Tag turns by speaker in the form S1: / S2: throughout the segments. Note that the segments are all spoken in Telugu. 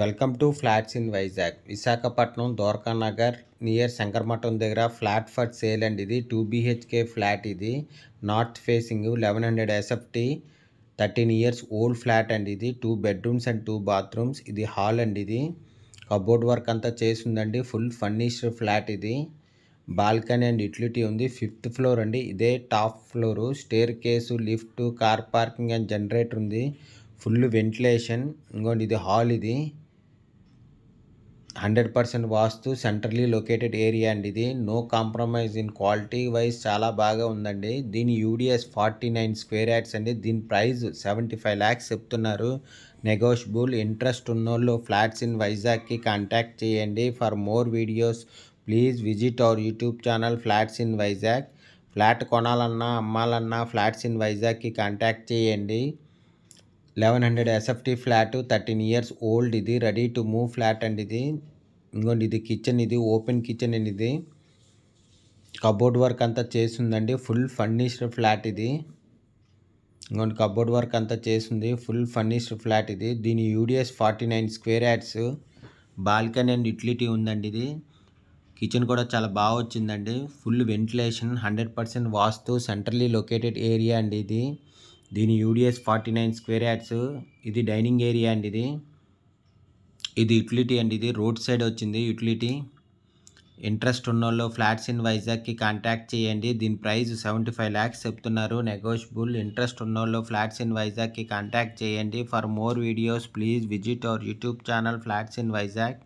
S1: welcome to flats in Vizag Visakhapatnam Dwaraka Nagar near Sankaramatham దగ్గర ఫ్లాట్ ఫర్ సేల్ అండి ఇది టూ బిహెచ్కే ఫ్లాట్ ఇది north facing eleven hundred SFT thirteen years old flat అండి ఇది two bedrooms and two bathrooms ఇది హాల్ అండి ఇది కబోర్డ్ వర్క్ అంతా చేసిందండి ఫుల్ ఫర్నిష్డ్ ఫ్లాట్ ఇది బాల్కనీ అండ్ యుటిలిటీ ఉంది ఫిఫ్త్ ఫ్లోర్ అండి ఇదే top floor staircase lift car parking and generator ఉంది ఫుల్ వెంటిలేషన్ ఇంకోండి ఇది హాల్ ఇది hundred percent vastu centrally located area అండి ఇది no compromise in quality wise చాలా బాగా ఉందండి దీని UDS forty nine square yards అండి దీని ప్రైస్ సెవెంటీ ఫైవ్ ల్యాక్స్ చెప్తున్నారు నెగోషియబుల్ ఇంట్రెస్ట్ ఉన్నోళ్ళు ఫ్లాట్స్ ఇన్ వైజాగ్కి కాంటాక్ట్ చేయండి for more videos please visit our YouTube channel flats in Vizag flat కొనాలన్నా అమ్మాలన్నా ఫ్లాట్స్ ఇన్ వైజాగ్కి కాంటాక్ట్ చేయండి eleven hundred SFT flat thirteen years old ఇది రెడీ టు మూవ్ ఫ్లాట్ అండి ఇది ఇంకోండి ఇది కిచెన్ ఇది ఓపెన్ కిచెన్ అండి ఇది కబోర్డ్ వర్క్ అంతా చేసిందండి ఫుల్ ఫర్నిష్డ్ ఫ్లాట్ ఇది ఇంకోండి కబోర్డ్ వర్క్ అంతా చేసింది ఫుల్ ఫర్నిష్డ్ ఫ్లాట్ ఇది దీని UDS forty nine square yards balcony and utility ఉందండి ఇది కిచెన్ కూడా చాలా బాగా వచ్చిందండి full ventilation hundred percent vastu centrally located area అండి ఇది దీని UDS forty nine square yards ఇది డైనింగ్ ఏరియా అండి ఇది ఇది యుటిలిటీ అండి ఇది రోడ్ సైడ్ వచ్చింది యుటిలిటీ ఇంట్రెస్ట్ ఉన్న వాళ్ళు ఫ్లాట్స్ ఇన్ వైజాగ్కి కాంటాక్ట్ చేయండి దీని ప్రైస్ సెవెంటీ ఫైవ్ ల్యాక్స్ చెప్తున్నారు నెగోషియబుల్ ఇంట్రెస్ట్ ఉన్న వాళ్ళు ఫ్లాట్స్ ఇన్ వైజాగ్కి కాంటాక్ట్ చేయండి for more videos please visit our YouTube channel flats in Vizag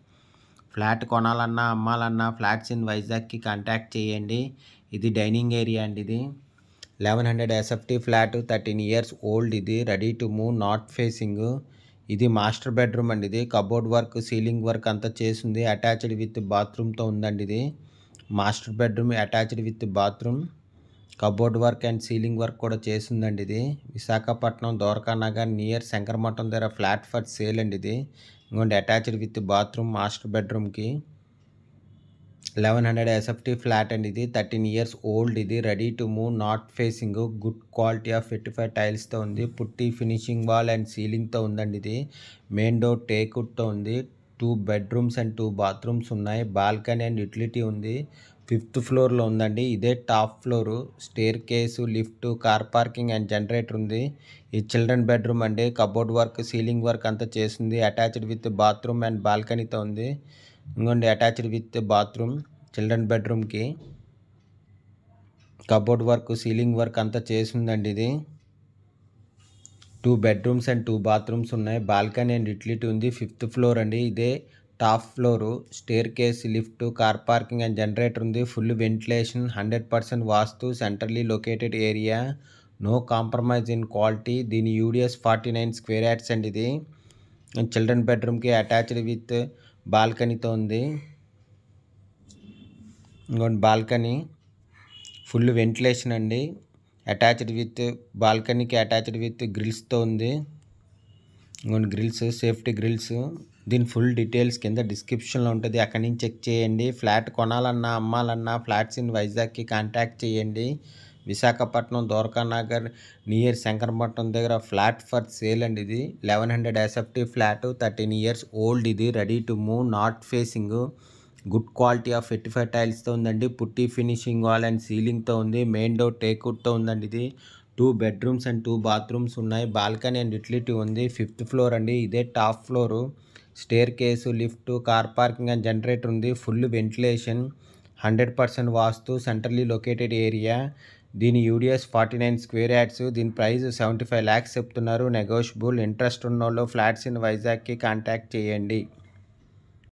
S1: flat కొనాలన్నా అమ్మాలన్నా ఫ్లాట్స్ ఇన్ వైజాగ్కి కాంటాక్ట్ చేయండి ఇది డైనింగ్ ఏరియా అండి ఇది eleven hundred SFT flat thirteen years old ఇది ready to move north facing ఇది మాస్టర్ బెడ్రూమ్ అండి ఇది కబోర్డ్ వర్క్ సీలింగ్ వర్క్ అంతా చేసింది అటాచ్డ్ విత్ బాత్రూమ్తో ఉందండి ఇది master bedroom attached with bathroom cupboard work and ceiling work కూడా చేసిందండి ఇది విశాఖపట్నం ద్వారకా నగర్ నియర్ శంకరమఠం దగ్గర ఫ్లాట్ ఫర్ సేల్ అండి ఇది ఇంకోండి అటాచ్డ్ విత్ బాత్రూమ్ మాస్టర్ బెడ్రూమ్కి eleven hundred SFT flat and ఇది థర్టీన్ ఇయర్స్ ఓల్డ్ ఇది ready to move north facing good quality of fifty five టైల్స్తో ఉంది పుట్టి ఫినిషింగ్ వాల్ అండ్ సీలింగ్తో ఉందండి ఇది మెయిన్ డోర్ టేకుడ్తో ఉంది two bedrooms and two bathrooms ఉన్నాయి బాల్కనీ అండ్ యూటిలిటీ ఉంది ఫిఫ్త్ ఫ్లోర్లో ఉందండి ఇదే top floor staircase lift car parking and generator ఉంది ఈ చిల్డ్రన్ బెడ్రూమ్ అండి కబోర్డ్ వర్క్ సీలింగ్ వర్క్ అంతా చేసింది అటాచ్డ్ విత్ బాత్రూమ్ అండ్ బాల్కనీతో ఉంది ఇంకోండి అటాచ్డ్ విత్ బాత్రూమ్ చిల్డ్రన్ బెడ్రూమ్కి కబోర్డ్ వర్క్ సీలింగ్ వర్క్ అంతా చేసిందండి ఇది two bedrooms and two bathrooms ఉన్నాయి బాల్కనీ అండ్ ఇట్లిటీ ఉంది ఫిఫ్త్ ఫ్లోర్ అండి ఇదే top floor staircase lift car parking and generator ఉంది full ventilation hundred percent vastu centrally located area no compromise in quality దీని UDS forty nine square yards అండి ఇది చిల్డ్రన్ బెడ్రూమ్కి అటాచ్డ్ విత్ బాల్కనీతో ఉంది ఇంకోటి బాల్కనీ ఫుల్ వెంటిలేషన్ అండి అటాచ్డ్ విత్ బాల్కనీకి అటాచ్డ్ విత్ గ్రిల్స్తో ఉంది ఇంకోటి గ్రిల్స్ సేఫ్టీ గ్రిల్స్ దీని ఫుల్ డీటెయిల్స్ కింద డిస్క్రిప్షన్లో ఉంటుంది అక్కడి నుంచి చెక్ చేయండి ఫ్లాట్ కొనాలన్నా అమ్మాలన్నా ఫ్లాట్స్ ఇన్ వైజాగ్కి కాంటాక్ట్ చేయండి విశాఖపట్నం నగర్ నియర్ శంకరపట్నం దగ్గర ఫ్లాట్ ఫర్ సేల్ అండి ఇది eleven hundred SFT flat thirteen years old ఇది ready to move north facing good quality of fifty five టైల్స్తో ఉందండి పుట్టి ఫినిషింగ్ వాల్ అండ్ సీలింగ్తో ఉంది మెయిన్ డోర్ టేక్వుడ్తో ఉందండి ఇది two bedrooms and two bathrooms ఉన్నాయి బాల్కనీ అండ్ యూటిలిటీ ఉంది ఫిఫ్త్ ఫ్లోర్ అండి ఇదే top floor staircase lift car parking and generator ఉంది full ventilation hundred percent vastu centrally located area దీని UDS forty nine square yards దీని ప్రైస్ సెవెంటీ ఫైవ్ ల్యాక్స్ చెప్తున్నారు నెగోషియబుల్ ఇంట్రెస్ట్ ఉన్నోళ్ళు ఫ్లాట్స్ ఇన్ వైజాగ్కి కాంటాక్ట్ చేయండి